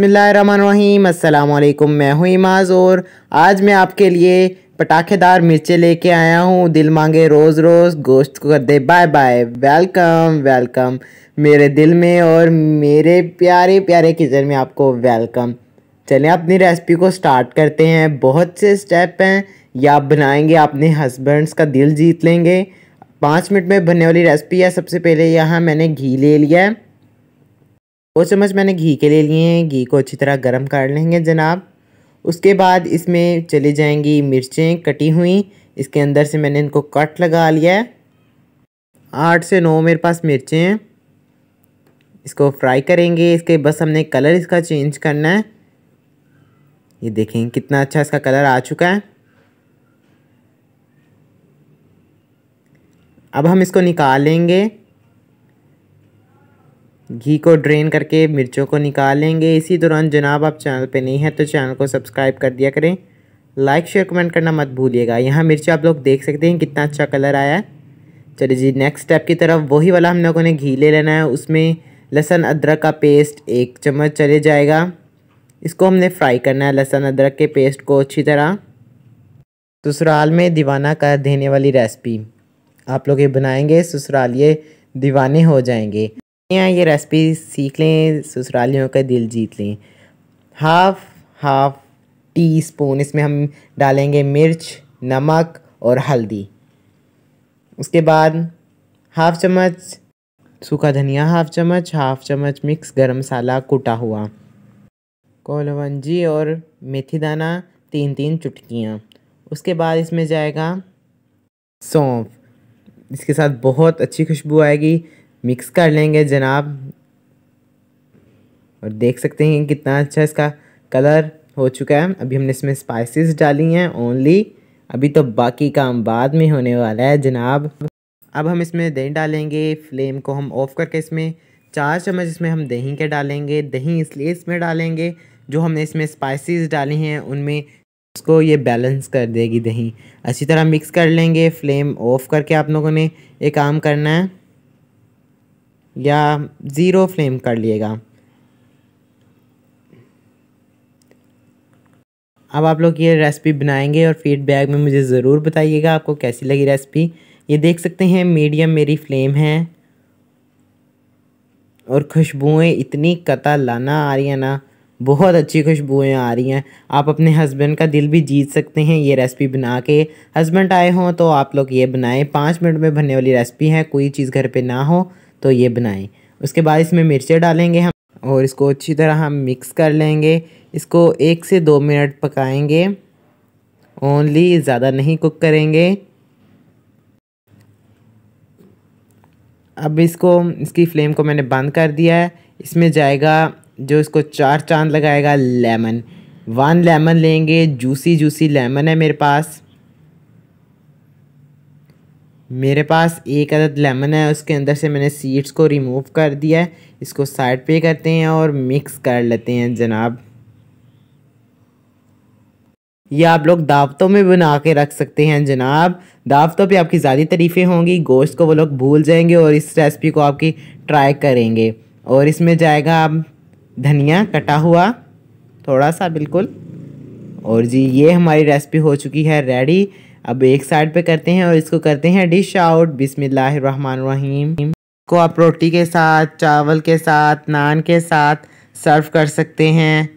बसमीम् अल्लाम मैं हूँ इमाज और आज मैं आपके लिए पटाखेदार मिर्चें लेके आया हूँ दिल मांगे रोज़ रोज़ गोश्त को कर दे बाय बाय वेलकम वेलकम मेरे दिल में और मेरे प्यारे प्यारे किचन में आपको वेलकम चलिए अपनी रेसिपी को स्टार्ट करते हैं बहुत से स्टेप हैं या आप बनाएंगे अपने हस्बेंड्स का दिल जीत लेंगे पाँच मिनट में बनने वाली रेसिपी है सबसे पहले यहाँ मैंने घी ले लिया है वो चम्मच मैंने घी के ले लिए हैं घी को अच्छी तरह गर्म कर लेंगे जनाब उसके बाद इसमें चली जाएंगी मिर्चें कटी हुई इसके अंदर से मैंने इनको कट लगा लिया है आठ से नौ मेरे पास मिर्चें हैं इसको फ्राई करेंगे इसके बस हमने कलर इसका चेंज करना है ये देखें कितना अच्छा इसका कलर आ चुका है अब हम इसको निकालेंगे घी को ड्रेन करके मिर्चों को निकालेंगे इसी दौरान जनाब आप चैनल पे नहीं हैं तो चैनल को सब्सक्राइब कर दिया करें लाइक शेयर कमेंट करना मत भूलिएगा यहाँ मिर्च आप लोग देख सकते हैं कितना अच्छा कलर आया है चलिए जी नेक्स्ट स्टेप की तरफ वही वाला हम लोगों ने घी ले लेना है उसमें लहसन अदरक का पेस्ट एक चम्मच चले जाएगा इसको हमने फ्राई करना है लहसुन अदरक के पेस्ट को अच्छी तरह ससुराल में दीवाना कर देने वाली रेसिपी आप लोग ये बनाएंगे ये दीवाने हो जाएंगे यहाँ ये रेसिपी सीख लें ससुरालियों का दिल जीत लें हाफ हाफ टी स्पून इसमें हम डालेंगे मिर्च नमक और हल्दी उसके बाद हाफ चम्मच सूखा धनिया हाफ चम्मच हाफ चम्मच मिक्स गरम मसाला कुटा हुआ कोलवंजी और मेथी दाना तीन तीन चुटकियाँ उसके बाद इसमें जाएगा सौंफ इसके साथ बहुत अच्छी खुशबू आएगी मिक्स कर लेंगे जनाब और देख सकते हैं कितना अच्छा इसका कलर हो चुका है अभी हमने इसमें स्पाइसेस डाली हैं ओनली अभी तो बाकी काम बाद में होने वाला है जनाब अब हम इसमें दही डालेंगे फ्लेम को हम ऑफ़ करके इसमें चार चम्मच इसमें हम दही के डालेंगे दही इसलिए इसमें डालेंगे जो हमने इसमें स्पाइसेस डाली हैं उनमें उसको ये बैलेंस कर देगी दही अच्छी तरह मिक्स कर लेंगे फ्लेम ऑफ़ करके आप लोगों ने ये काम करना है या ज़ीरो फ्लेम कर लिएगा अब आप लोग ये रेसिपी बनाएंगे और फीडबैक में मुझे ज़रूर बताइएगा आपको कैसी लगी रेसिपी ये देख सकते हैं मीडियम मेरी फ्लेम है और खुशबुएं इतनी कता लाना आ रही है ना बहुत अच्छी खुशबुएं आ रही हैं आप अपने हस्बैंड का दिल भी जीत सकते हैं ये रेसिपी बना के हस्बैंड आए हों तो आप लोग ये बनाएं पाँच मिनट में बनने वाली रेसिपी है कोई चीज़ घर पे ना हो तो ये बनाएं उसके बाद इसमें मिर्चें डालेंगे हम और इसको अच्छी तरह हम मिक्स कर लेंगे इसको एक से दो मिनट पकाएंगे ओनली ज़्यादा नहीं कुक करेंगे अब इसको इसकी फ्लेम को मैंने बंद कर दिया है इसमें जाएगा जो इसको चार चांद लगाएगा लेमन वन लेमन लेंगे जूसी जूसी लेमन है मेरे पास मेरे पास एक अदद लेमन है उसके अंदर से मैंने सीड्स को रिमूव कर दिया है इसको साइड पे करते हैं और मिक्स कर लेते हैं जनाब यह आप लोग दावतों में बना के रख सकते हैं जनाब दावतों पे आपकी ज़्यादा तरीफ़ें होंगी गोश्त को वो लोग भूल जाएंगे और इस रेसिपी को आपकी ट्राई करेंगे और इसमें जाएगा आप धनिया कटा हुआ थोड़ा सा बिल्कुल और जी ये हमारी रेसिपी हो चुकी है रेडी अब एक साइड पे करते हैं और इसको करते हैं डिश आउट बिसमीम को आप रोटी के साथ चावल के साथ नान के साथ सर्व कर सकते हैं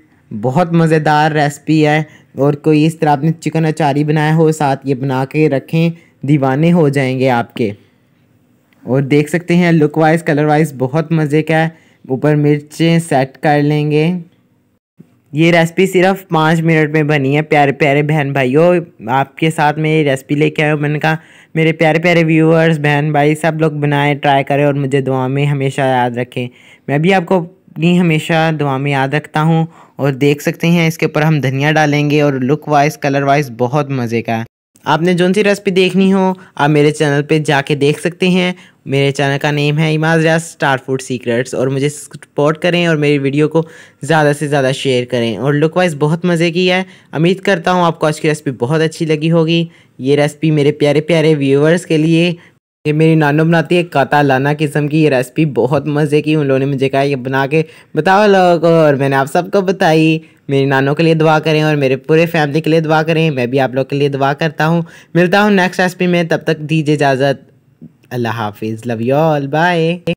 बहुत मज़ेदार रेसिपी है और कोई इस तरह आपने चिकन अचारी बनाया हो साथ ये बना के रखें दीवाने हो जाएंगे आपके और देख सकते हैं लुक वाइज कलर वाइज बहुत मज़े का है ऊपर मिर्चें सेट कर लेंगे ये रेसिपी सिर्फ पाँच मिनट में बनी है प्यारे प्यारे बहन भाइयों आपके साथ में ये रेसिपी लेके आया हूँ मैंने कहा मेरे प्यारे प्यारे व्यूअर्स बहन भाई सब लोग बनाएं ट्राई करें और मुझे दुआ में हमेशा याद रखें मैं भी आपको अपनी हमेशा दुआ में याद रखता हूँ और देख सकते हैं इसके ऊपर हम धनिया डालेंगे और लुक वाइज कलर वाइज बहुत मज़े का आपने जौन सी रेसिपी देखनी हो आप मेरे चैनल पे जाके देख सकते हैं मेरे चैनल का नेम है Imaz Riyaz star food secrets और मुझे सपोर्ट करें और मेरी वीडियो को ज़्यादा से ज़्यादा शेयर करें और लुक वाइज बहुत मज़े की है उम्मीद करता हूँ आपको आज की रेसिपी बहुत अच्छी लगी होगी ये रेसिपी मेरे प्यारे प्यारे व्यूवर्स के लिए ये मेरी नानू बनाती है लाना किस्म की ये रेसिपी बहुत मज़े की उन लोगों ने मुझे कहा ये बना के बताओ लोगों को और मैंने आप सबको बताई मेरी नानों के लिए दुआ करें और मेरे पूरे फैमिली के लिए दुआ करें मैं भी आप लोग के लिए दुआ करता हूँ मिलता हूँ नेक्स्ट रेसिपी में तब तक दीजिए इजाज़त अल्लाह हाफिज़ लव यू ऑल बाय